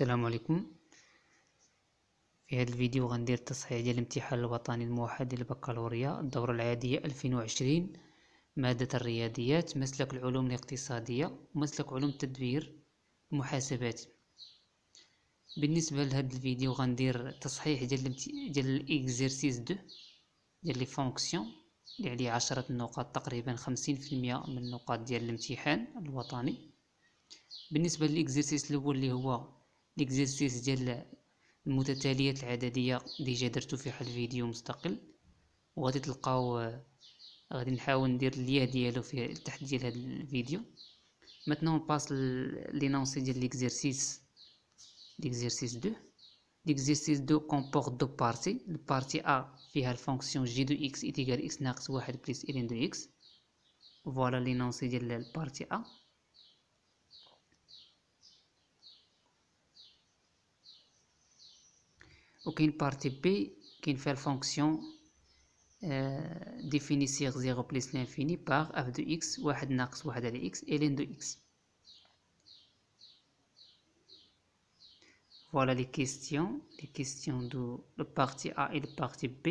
السلام عليكم في هذا الفيديو غندير التصحيح ديال الامتحان الوطني الموحد للبكالوريا الدورة العادية 2020 مادة الرياضيات مسلك العلوم الاقتصادية ومسلك علوم التدبير المحاسبات بالنسبة لهذا الفيديو غندير تصحيح ديال ديال الاكزرسيس دو ديال لي فونكسيون اللي يعني عليه عشرة نقاط تقريبا خمسين في المية من النقاط ديال الامتحان الوطني بالنسبة للاكزرسيس الأول اللي هو ليكزيرسيس ديال المتتاليات العدديه اللي درتو في حل فيديو مستقل وغادي تلقاو غادي نحاول ندير الليه ديالو في تحت ديال هذا الفيديو ماتنو باس لينونسي ديال ليكزيرسيس ليكزيرسيس 2 ليكزيرسيس 2 كومبورت دو بارتي البارتي ا فيها الفونكسيون جي دو اكس اي تيغال اكس ناقص واحد بليس ان دو اكس فوالا لينونسي ديال البارتي ا Pour qu'une partie B, qui fait fonction euh, 0 plus l'infini par f de x, 1 1 de x et ln de x. Voilà les questions, les questions de la partie A et la partie B.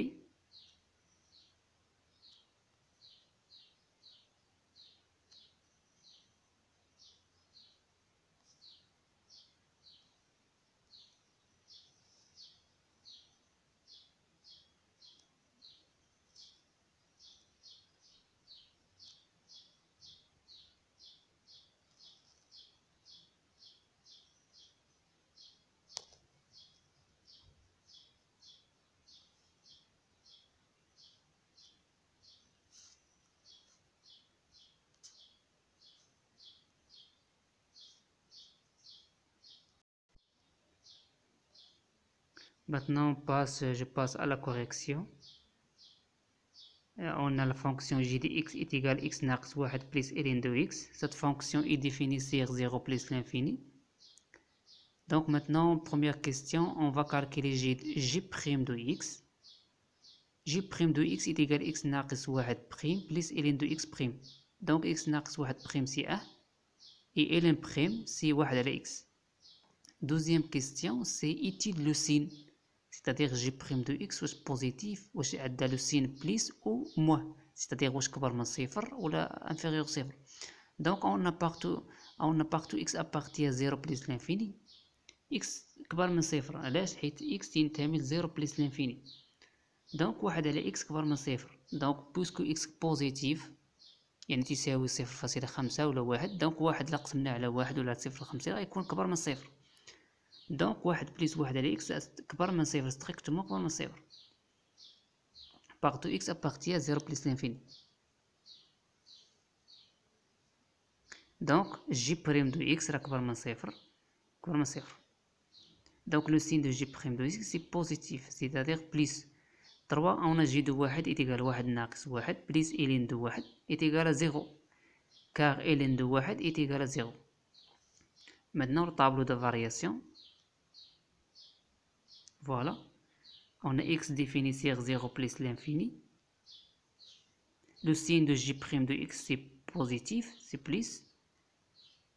Maintenant, passe, je passe à la correction. Euh, on a la fonction g de x est égale x 1 plus ln de x. Cette fonction est définie sur 0 plus l'infini. Donc maintenant, première question, on va calculer g, prime de x. g prime de x est égal x 1 prime plus ln de x prime. Donc x 1 prime c'est a et ln prime c'est 1 x. Deuxième question, c'est est le signe c'est-à-dire جي بريم دو اكس واش بوزيتيف واش عندها لو سين بليس او مو c'est-à-dire واش كبر من صفر ولا انفيريور صفر دونك اون بارتو اون بارتو اكس ابارتيا زيرو بليس لانفيني اكس كبر من صفر علاش حيت اكس تنتمي لزيرو بليس لانفيني دونك واحد على اكس كبر من صفر دونك بوسكو اكس بوزيتيف يعني تساوي صفر فاصلة خمسة ولا واحد دونك واحد لا على واحد ولا صفر خمسة غيكون كبر من صفر دونك واحد بليس واحد على إكس كبر من صفر ستريكتومون كبر من صفر باغ دو إكس أبارتيا زيرو بليس لانفيني دونك جي بريم دو إكس راه كبر من صفر كبر من صفر دونك لو سين دو جي بريم دو إكس سي بوزيتيف سيتادير بليس تروا أون جي دو واحد إتيكال واحد ناقص واحد بليس إلين دو واحد إتيكال زيرو كار إلين دو واحد إتيكال زيرو Maintenant, طابلو دو فارياسيون Voilà. On a x défini sur 0 plus l'infini. Le signe de j' de x, c'est positif, c'est plus.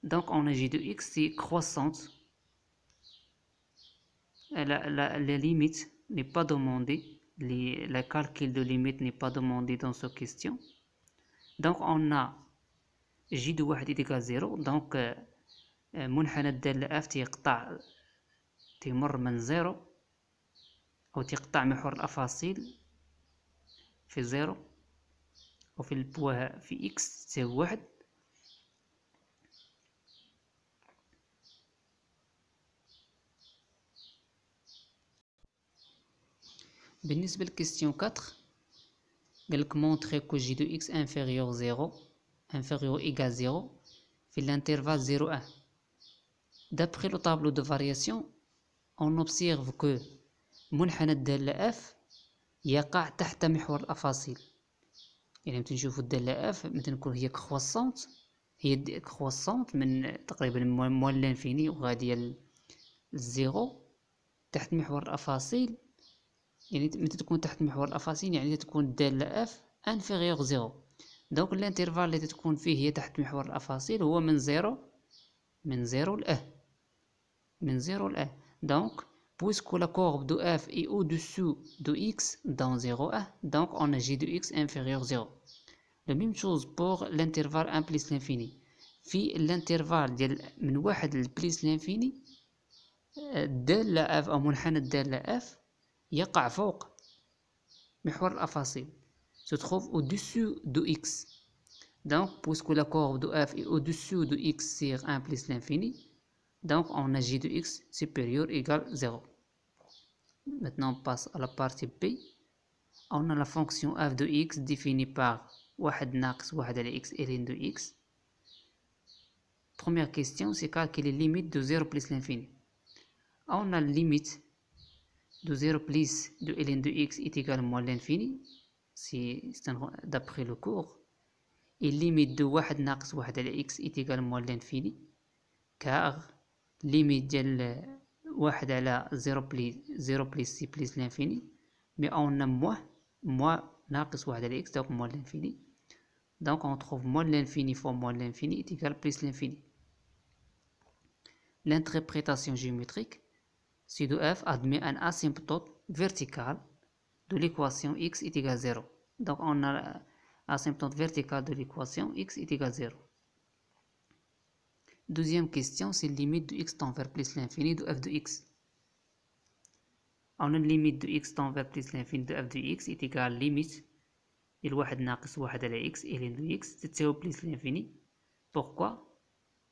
Donc, on a j de x, c'est croissante. Euh, la, la, limite n'est pas demandée. Les, le calcul de limite n'est pas demandé dans cette question. Donc, on a j de 1 est égal à 0. Donc, منحنى euh, 0 euh, ou t'y a pas de méchante facile, 0, ou le poids de x, c'est 1. Pour de la question 4, je vais montrer que g de x inférieur à 0, inférieur égal à 0, dans l'intervalle 0,1. D'après le tableau de variation, on observe que. منحنى الدالة اف يقع تحت محور الأفاصيل يعني مثلا نشوفو الدالة اف مثلا نكون هي كخواسونت هي كخواسونت من تقريبا موال لانفيني وغادية للزيرو تحت محور الأفاصيل يعني متى تكون تحت محور الأفاصيل يعني تكون الدالة اف انفيغيوغ زيرو دونك الانترفال اللي تكون فيه هي تحت محور الأفاصيل هو من زيرو من زيرو لأه من زيرو لأه دونك puisque la courbe de f est au-dessous de x dans 0,1, donc on a g de x inférieur à 0. La même chose pour l'intervalle 1 plus l'infini. 1 l'intervalle ديال من euh, la f لانفيني الدالة اف او منحنى الدالة اف يقع فوق محور الافاصيل se trouve au-dessus de x. Donc, puisque la courbe de f est au-dessus de x sur 1 plus l'infini, donc on a g de x supérieur égal 0. Maintenant, on passe à la partie B. On a la fonction f de x définie par 1 1 x x ln de x. Première question, c'est calculer la limite de 0 plus l'infini. On a la limite de 0 plus de ln de x est égal à moins l'infini. C'est d'après le cours. Et limite de 1 1 x est égal à moins l'infini. Car limite de 0 plus 6 plus l'infini, mais on a moins 1 plus x, donc moins l'infini. Donc on trouve moins l'infini fois moins l'infini est égal plus l'infini. L'interprétation géométrique, pseudo f admet un asymptote vertical de l'équation x est égal à 0. Donc on a un asymptote vertical de l'équation x est égal à 0. دوزيام question, سي ليميت دو اكس tend vers plus l'infini de f de x. أو limite de x tend vers plus l'infini دو f de x est égal limite ديال واحد ناقص واحد على x إلين دو اكس تتساوي بليس لانفيني بوركوا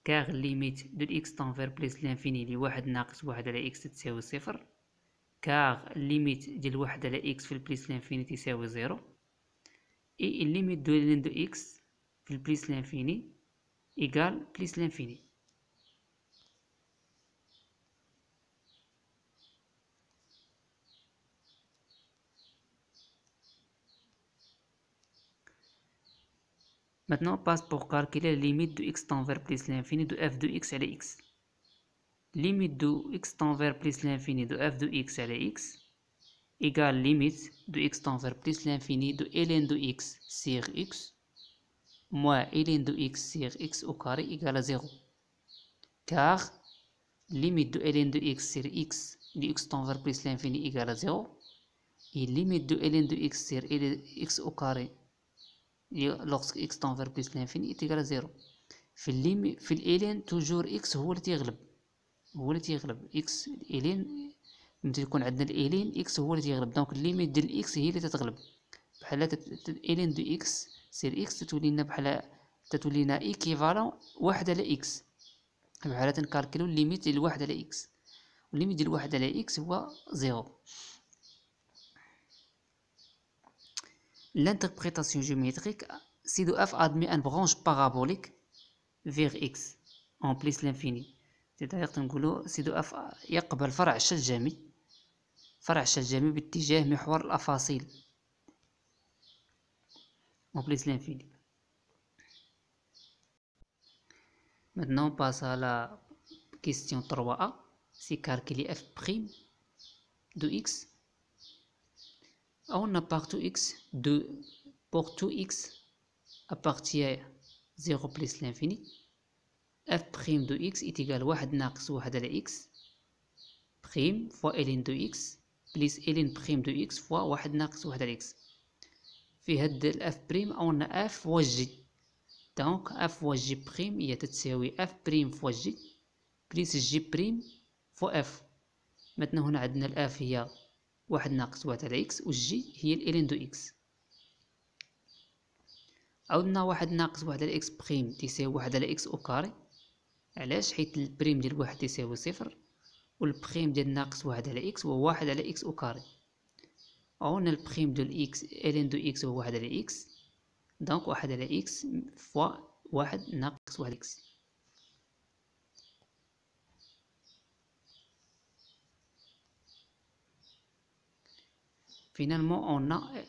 كاغ ليميت دو اكس تان فير بليس لانفيني لواحد ناقص واحد على اكس تساوي صفر كاغ ليميت ديال واحد على اكس في بليس لانفيني تساوي زيرو اي ليميت دو لين دو اكس في بليس لانفيني إيكال بليس لانفيني Maintenant, passe pour calculer la limite de x tend vers plus l'infini de f de x à x. Limite de x tend vers plus l'infini de f de x à x égale limite de x tend vers plus l'infini de ln de x sur x moins ln de x sur x au carré égale à 0. Car limite de ln de x sur x de x tend vers plus l'infini égale à 0 et limite de ln de x sur x au carré لوغسك اكس تنفر بلس لانفيني تيكرا زيرو في الليم في الالين توجور اكس هو اللي تيغلب هو اللي تيغلب اكس الالين ملي يكون عندنا الالين اكس هو اللي تيغلب دونك الليميت ديال الاكس هي اللي تتغلب بحال الالين دو اكس سير اكس تتولي لنا بحال تتولي لنا ايكيفالون واحد على اكس بحال تنكالكلو الليميت ديال واحد على اكس والليميت ديال واحد على اكس هو زيرو l'interprétation géométrique, si de f admet une branche parabolique vers x en plus l'infini. C'est-à-dire تنقولوا à دو اف يقبل f الشجامي une de parabolique vers x en plus l'infini. Maintenant, on passe à la question 3a. C'est calculer f' de x on a partout x de pour tout x à partir 0 plus l'infini f prime de x est égal à 1 ناقص 1 على x prime fois ln de x plus ln prime de x fois 1 ناقص 1 على x في هاد الاف بريم عندنا اف فوا جي دونك اف فوا جي بريم هي تتساوي اف بريم فوا جي بليس جي بريم فوا اف مثلا هنا عندنا الاف هي واحد ناقص واحد على إكس والجي هي الإلين دو إكس عاودنا واحد ناقص واحد على إكس بخيم تساوي واحد على إكس أو كاري علاش حيت البريم ديال واحد تساوي صفر والبخيم ديال ناقص واحد على إكس هو واحد على إكس أو كاري هنا البخيم ديال إكس إلين دو إكس هو واحد على إكس دونك واحد على إكس فوا واحد ناقص واحد على إكس finalement on a euh,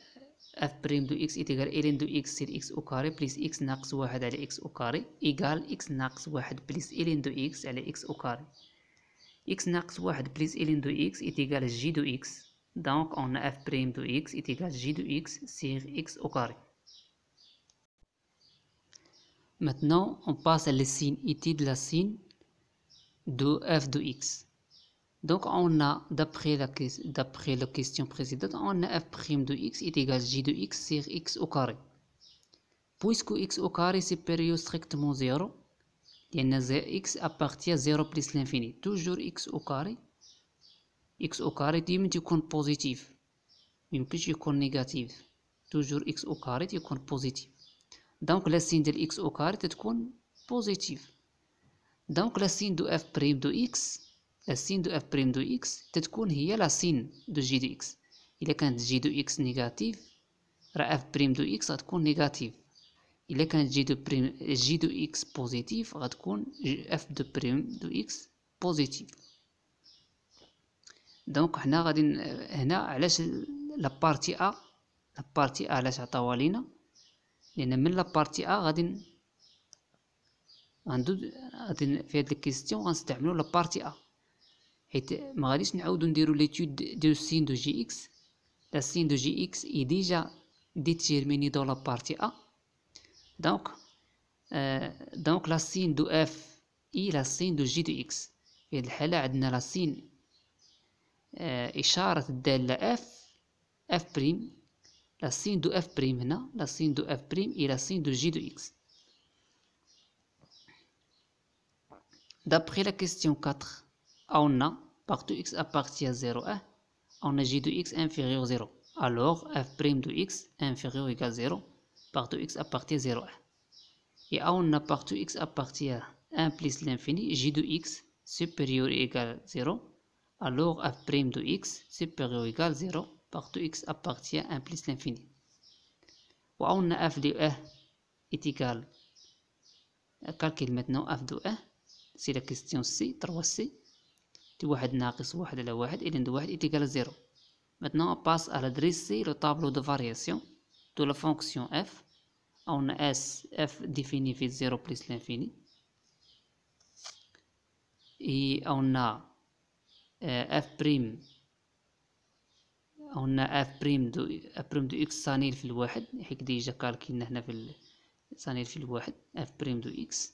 f' de x est égal à ln de x sur x au carré plus x nax ou à x au carré égale x ou واحد plus ln de x à x au carré x nax واحد plus ln de x est égal à j de x donc on a f' de x est égal à j de x sur x au carré maintenant on passe à la signe et de la signe de f de x donc on a, d'après la, question précédente, on a f' de x est égal à j de x sur x au carré. Puisque x au carré est supérieur strictement 0, il x appartient à 0 plus l'infini. Toujours x au carré. x au carré du compte positif. qu'il compte négatif. Toujours x au carré compte positif. Donc la signe de x au carré تتكون positif. Donc la signe de f' de x السين دو اف بريم دو اكس تتكون هي لا سين دو جي دو اكس الا كانت جي دو اكس نيجاتيف راه اف بريم دو اكس غتكون نيجاتيف الا كانت جي دو بريم جي دو اكس بوزيتيف غتكون اف دو بريم دو اكس بوزيتيف دونك حنا غادي هنا علاش لابارتي ا لابارتي ا علاش عطاو لينا لان من لابارتي ا غادي غندوز غادي في هاد الكيستيون غنستعملو لابارتي ا et nous allons dire l'étude de signe de de pas la signe de nous allons pas nous allons pas nous allons pas nous de pas nous allons f nous la pas nous allons de nous et la de de la F'. allons la f f on a partout x appartient à 0, on a g de x inférieur à 0. Alors, f' de x inférieur ou égal à 0, partout x appartient à 0, Et on a partout x appartient à 1 plus l'infini, j de x supérieur ou égal à 0. Alors, f' de x supérieur ou égal à 0, partout x appartient à 1 plus l'infini. Ou on a f de 1 est égal. Calcule maintenant f de 1, c'est la question C, 3C. واحد ناقص واحد على واحد إذن واحد إتيكال زيرو مثلا باس على دريسي لو طابلو دو فارياسيون دو لا فونكسيون اف اون اس اف ديفيني في زيرو بليس لانفيني اي اون اف بريم اون اف بريم دو اف بريم دو اكس سانيل في الواحد حيت ديجا كالكينا هنا في سانيل في الواحد اف بريم دو اكس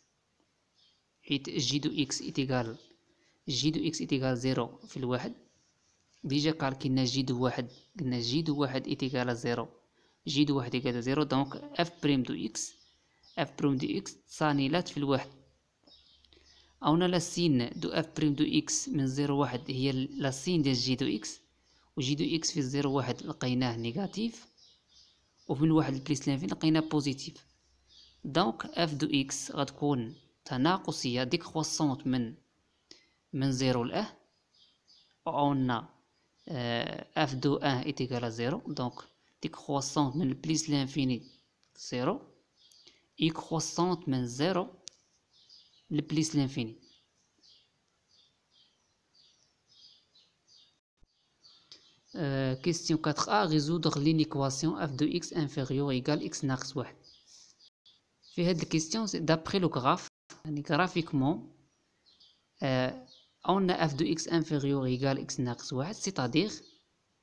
حيت جي دو اكس إتيكال جي دو إكس إتيكال زيرو في الواحد ديجا قال كنا جي دو واحد قلنا جي دو واحد إتيكال زيرو جي دو واحد إتيكال زيرو دونك إف بريم دو إكس إف بريم دو إكس صانيلات في الواحد أونا لاسين دو إف بريم دو إكس من زيرو واحد هي لاسين ديال جي دو إكس جي دو إكس في زيرو واحد لقيناه نيجاتيف ومن واحد البليس لانفين لقيناه بوزيتيف دونك إف دو إكس غتكون تناقصية ديكروسونت من on a f de 1 est égal à 0 donc décroissante le plus l'infini 0 et croissante من 0 le plus l'infini question 4a résoudre l'inéquation f de x inférieur égal x ناقص 1 des questions c'est d'après le graphe graphiquement on a f de x inférieur égale x ناقص واحد c'est-à-dire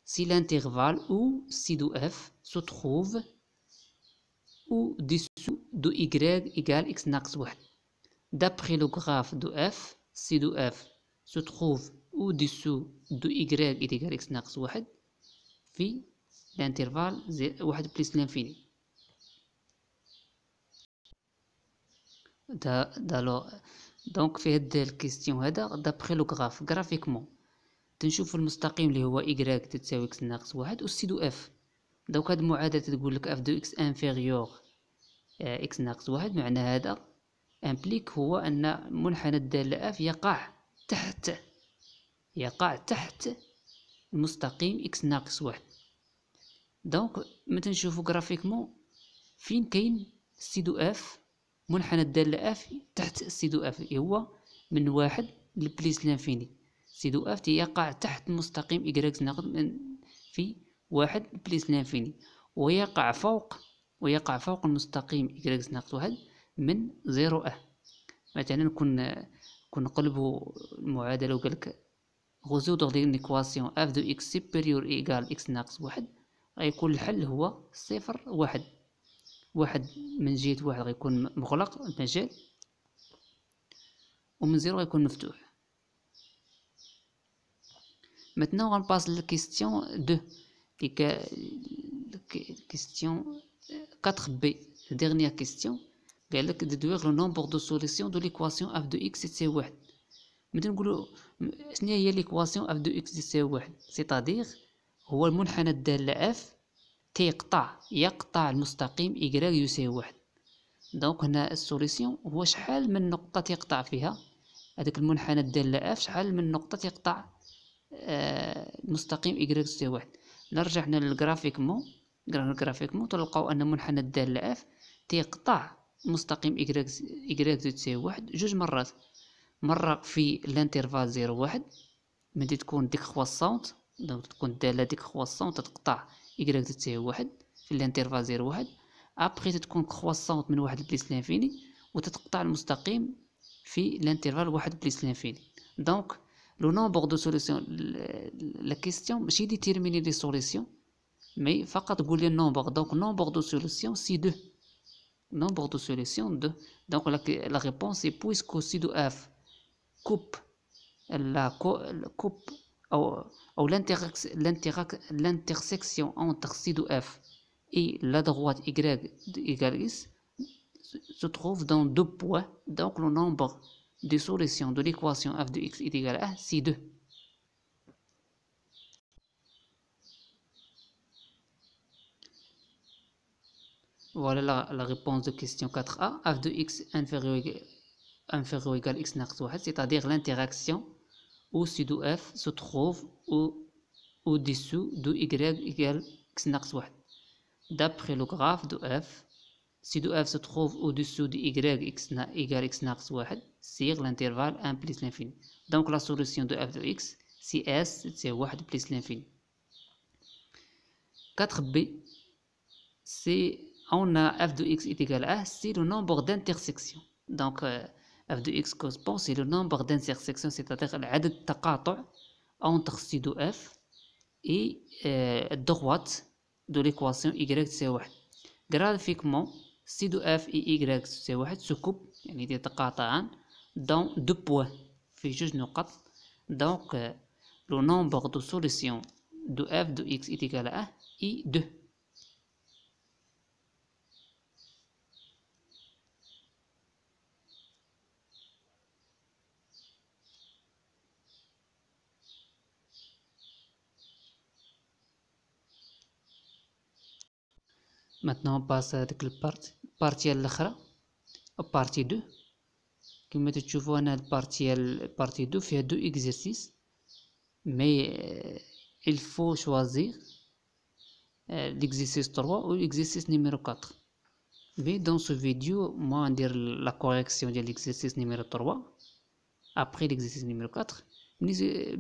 si l'intervalle où si de f se trouve au-dessous de y égale x ناقص واحد d'après le graphe de f si de f se trouve au-dessous de y égale x ناقص واحد في الانترفال واحد بلس لانفيني ده ده لو دونك في هاد الكيستيون هذا دابخي لو غراف غرافيكمون تنشوف المستقيم اللي هو إيكغيك تساوي إكس ناقص واحد دو إف دونك هاد المعادلة تقول لك إف دو إكس انفيغيور إكس ناقص واحد معنى هذا امبليك هو أن منحنى الدالة إف يقع تحت يقع تحت المستقيم إكس ناقص واحد دونك متنشوفو غرافيكمون فين كاين سي دو إف منحنى الدالة اف تحت سيدو اف إيه هو من واحد لبليس لانفيني سيدو اف يقع تحت مستقيم إكراكس ناقص من في واحد بليس لانفيني ويقع فوق ويقع فوق المستقيم إكراكس ناقص واحد من زيرو اه مثلا كن كون نقلبو المعادلة وقالك غزو ديال ليكواسيون اف دو اكس سيبيريور ايكال اكس ناقص واحد غيكون الحل هو صفر واحد واحد من جهة واحد غيكون مغلق المجال ومن زيرو غيكون مفتوح ماتنو غنباس لكيستيون دو كا كيستيون كاتخ بي دغنيا كيستيون قالك لك لو نومبر دو سوليسيون دو ليكواسيون اف دو اكس تساوي واحد متى نقولو شناهي هي ليكواسيون اف دو اكس تساوي واحد سيتادير هو المنحنى الدالة اف تيقطع يقطع المستقيم إيكغيك يساوي واحد دونك هنا السوليسيون هو شحال من نقطة تيقطع فيها هذاك المنحنى الدالة اف شحال من نقطة تيقطع آه المستقيم إكغراك يساوي واحد نرجع هنا للجرافيك مو الجرافيك مو تلقاو أن منحنى الدالة اف تيقطع مستقيم إيكغيك إكغراك تساوي واحد جوج مرات مرة في لانترفال زيرو واحد ملي تكون ديك خواصونت دونك تكون الدالة ديك خواصونت تتقطع il de type l'intervalle est de 1, après il doit être constitué de 1 élément dans lui et il doit être coupé en l'intervalle 1 plus l'infini. Donc le nombre de solutions, la question, j'ai déterminé des solutions, mais seulement le nombre. Donc le nombre de solutions c'est 2. Le nombre de solutions c'est 2. Donc la réponse est puisque si 2 f coupe la coupe ou l'intersection entre C de F et la droite Y égale X se trouve dans deux points, donc le nombre de solutions de l'équation f de x est égal à c 2. Voilà la, réponse de question 4a. f de x inférieur, ou égal x c'est-à-dire l'interaction où f se trouve au, dessous de y égale x naqs 1. D'après le graphe de f, si f se trouve au-dessous de y égale x naqs 1 c'est l'intervalle 1 plus l'infini. Donc la solution de f de x, c'est s, c'est 1 plus l'infini. 4b, c'est on a f de x est égal à si le nombre d'intersections. Donc, euh, f de x correspond, c'est le nombre d'intersections, c'est-à-dire de taqatu' entre c de f et euh, droite de l'équation y c1. Graphiquement, c de f et y c1 se coupent, dans deux points, Donc, euh, le nombre de solutions de f de x est égal à 1 et 2. maintenant on passe à ديك partie الاخرى à دو كما partie partie البارتي Il y a deux partie Mais euh, il faut choisir euh, l'exercice 3 ou l'exercice numéro 4 dans ce vidéo moi on dire la correction de l'exercice numéro 3 après l'exercice numéro 4 euh,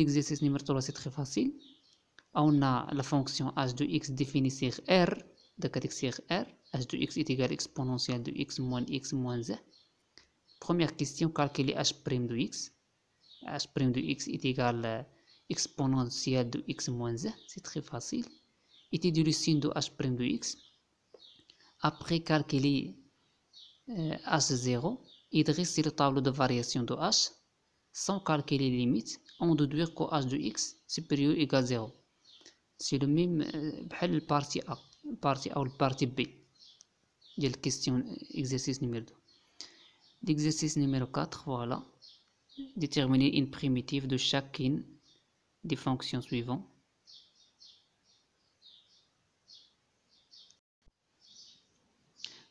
L'exercice numéro 3 c'est très facile. on a la fonction h 2 x sur r la catégorie R h de x est égal à exponentielle de x moins x moins z. Première question, calculer h' de x. h' de x est égal à exponentielle de x moins z. C'est très facile. Étudier le signe de h' de x. Après calculer euh, h0 et dresser le tableau de variation de h sans calculer les limites, on déduit que h de x supérieur ou égal à 0. C'est le même, euh, la partie A. Partie A partie partie B de la question exercice numéro 2 l'exercice numéro 4 voilà déterminer une primitive de chacune des fonctions suivantes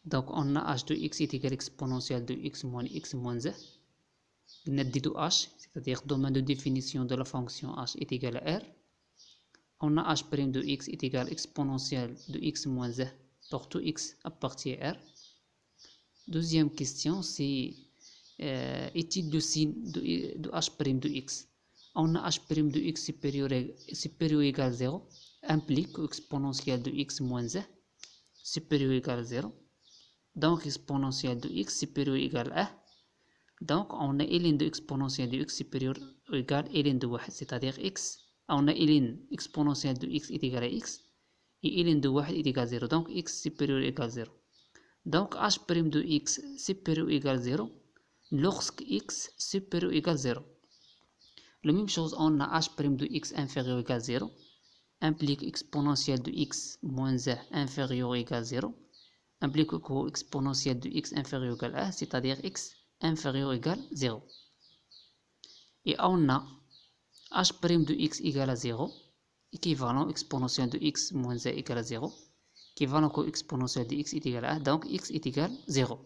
Donc on a h de x est égal à exponentielle de x moins x moins z. Net h, c'est-à-dire domaine de définition de la fonction h est égal à r on a h' prime de x est égal à exponentielle de x moins Donc tout x appartient à R. Deuxième question, c'est euh, étude de signe de, de h' de x. On a h' de x supérieur, supérieur ou égal à 0 implique exponentielle de x moins z, supérieur ou égal à 0. Donc exponentielle de x supérieur ou égal à 1. Donc on a ln de exponentielle de x supérieur ou égal à ln de 1, c'est-à-dire x on a ln exponentielle de x est égal à x et ln de 1 est égal à 0 donc x supérieur ou égal à 0 donc h' de x supérieur ou égal à 0 lorsque x supérieur ou égal à 0 la même chose on a h' de x inférieur ou égal à 0 implique exponentielle de x moins 1 inférieur ou égal à 0 implique que exponentielle de x inférieur ou égal à 1 c'est à dire x inférieur ou égal à 0 et on a h' de x égale à 0, équivalent exponentiel de x moins z égale à 0, équivalent à exponentiel de x égale à 1, donc x est égal à 0.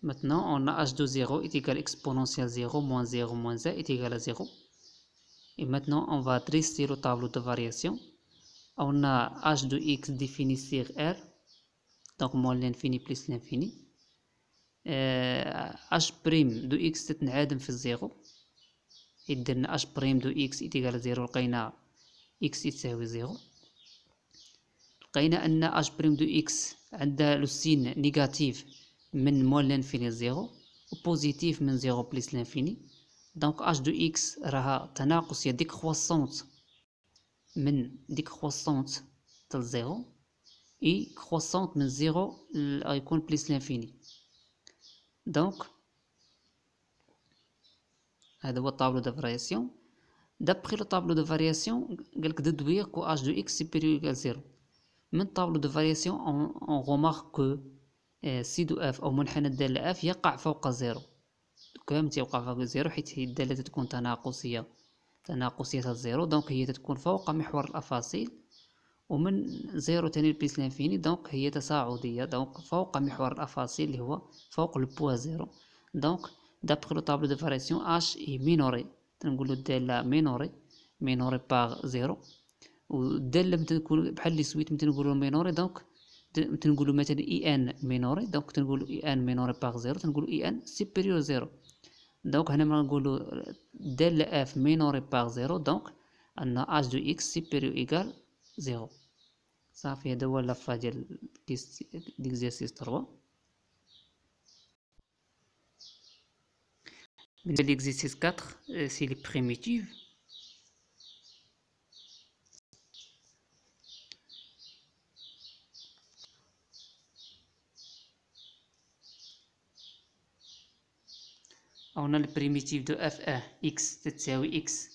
Maintenant, on a h de 0 est égal exponentielle 0 moins 0 moins z est égal à 0. Et maintenant, on va dresser le tableau de variation. On a h de x défini sur R, donc moins l'infini plus l'infini. اش آه، بريم دو اكس تتنعدم في الزيرو يدرنا درنا اش بريم دو اكس إتيكال زيرو لقينا اكس يساوي زيرو لقينا أن اش بريم دو اكس عندها لو سين نيجاتيف من مول لانفيني زيرو وبوزيتيف من زيرو بليس لانفيني دونك اش دو اكس راها تناقص يا ديك كرواسونت من ديك كرواسونت تال زيرو اي كرواسونت من زيرو غيكون بليس لانفيني دونك هذا هو الطابلو دو فارياسيون دابخي لو طابلو دو فارياسيون قالك دو دوية كو اش دو اكس سوبيريور ايكال زيرو من طابلو دو فارياسيون اون غومارك كو سي دو اف او منحنى الدالة اف يقع فوق زيرو كم تيوقع فوق زيرو حيت هي الدالة تتكون تناقصية تناقصية الزيرو دونك هي تتكون فوق محور الافاصيل ومن زيرو تاني البيسلان لانفيني دونك هي تصاعدية دونك فوق محور الأفاصيل اللي هو فوق البوا زيرو دونك دابخ لو طابلو دو فاريسيون اش اي مينوري تنقولو دالة مينوري مينوري باغ زيرو و والدالة تكون بحال لي سويت متى مينوري دونك تنقولو مثلا اي ان مينوري دونك تنقولو اي ان مينوري باغ زيرو تنقولو اي ان سيبيريور زيرو دونك هنا منقولو نقولو دالة اف مينوري باغ زيرو دونك ان اش دو اكس سيبيريور ايكال زيرو صافي هذا هو لافا ديال ليكزيرسيس 3 بالنسبه ليكزيرسيس 4 سي لي بريميتيف هنا البريميتيف دو اف ا اكس تساوي اكس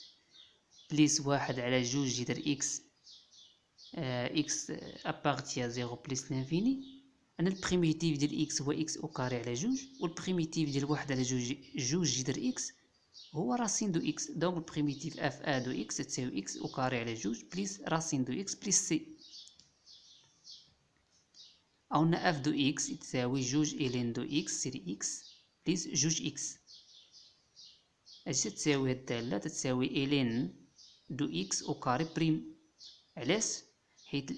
بليس واحد على جوج يدير اكس اكس ابارتي زيرو بليس لانفيني انا البريميتيف ديال اكس هو اكس او كاري على جوج البريميتيف ديال واحد على جوج جوج جدر اكس هو راسين دو اكس دونك البريميتيف اف ا دو اكس تساوي اكس او كاري على جوج بليس راسين دو اكس بليس سي او ان اف دو اكس تساوي جوج الين دو اكس سير اكس بليس جوج اكس اش تساوي هاد الداله تتساوي الين دو اكس او كاري بريم علاش حيت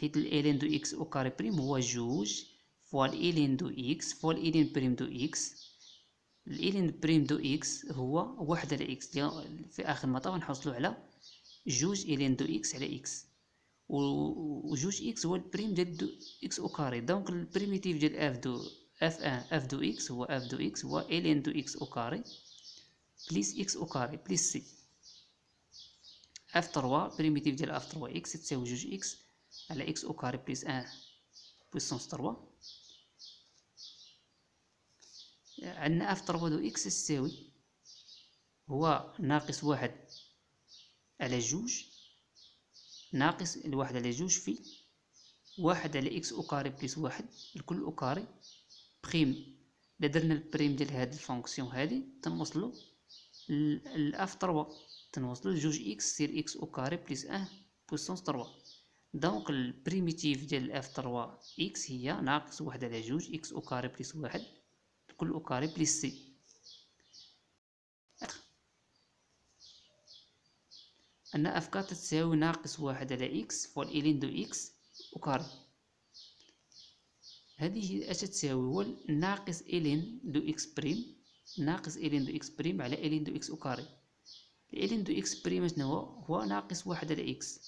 حيت الالين دو اكس او كاري بريم هو جوج فوا الالين دو اكس فوا الالين بريم دو اكس الالين بريم دو اكس هو واحد على اكس في اخر المطاف نحصلو على جوج الين دو اكس على اكس وجوج اكس هو البريم ديال دو اكس او كاري دونك البريميتيف ديال اف دو اف ان اف دو اكس هو اف دو اكس هو الين دو اكس او كاري بليس اكس او كاري بليس سي اف تروا بريميتيف ديال اف تروا اكس تساوي جوج اكس على اكس او كاري بليس ان بويسونس تروا عندنا اف تروا دو اكس تساوي هو ناقص واحد على جوج ناقص الواحد على جوج في واحد على اكس او كاري بليس واحد الكل او كاري بخيم لدرنا البريم ديال هاد الفونكسيون هادي تنوصلو لاف تروا تنوصلو لجوج إكس سير إكس أو كاري بليس أن أه، بوسونس تروا دونك البريميتيف ديال إف تروا إكس هي ناقص واحد على جوج إكس أو كاري بليس واحد كل أو كاري بليس سي أن أف كا تساوي ناقص واحد على إكس فور إلين دو إكس أو كاري هي اش تساوي هو ناقص إلين دو إكس بريم ناقص إلين دو إكس بريم على إلين دو إكس أو كاري الإلين دو إكس بريم شنو هو ناقص واحد على إكس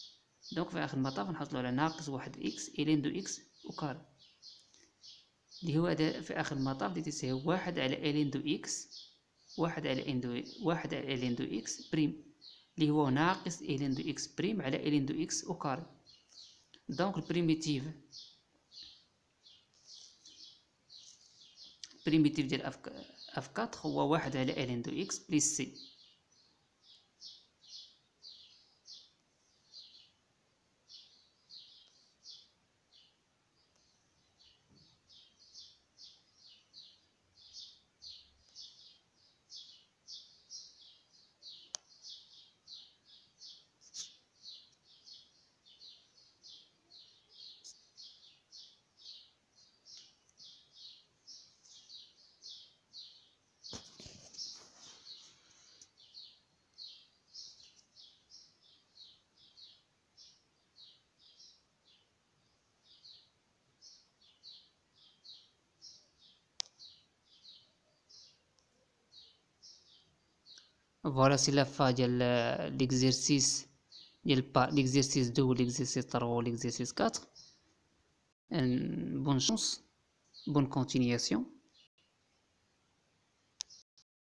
دونك في آخر المطاف نحصلو على ناقص واحد إكس إلين دو إكس وكاري اللي هو في آخر المطاف اللي تساوي واحد على إلين دو إكس واحد على إن دو واحد على إلين دو إكس بريم اللي هو ناقص إلين دو إكس بريم على إلين دو إكس وكاري دونك البريميتيف البريميتيف ديال اف 4 هو واحد على ال دو اكس بليس سي Voilà, c'est la fin de l'exercice 2, l'exercice 3, l'exercice 4. Euh, bonne chance, bonne continuation.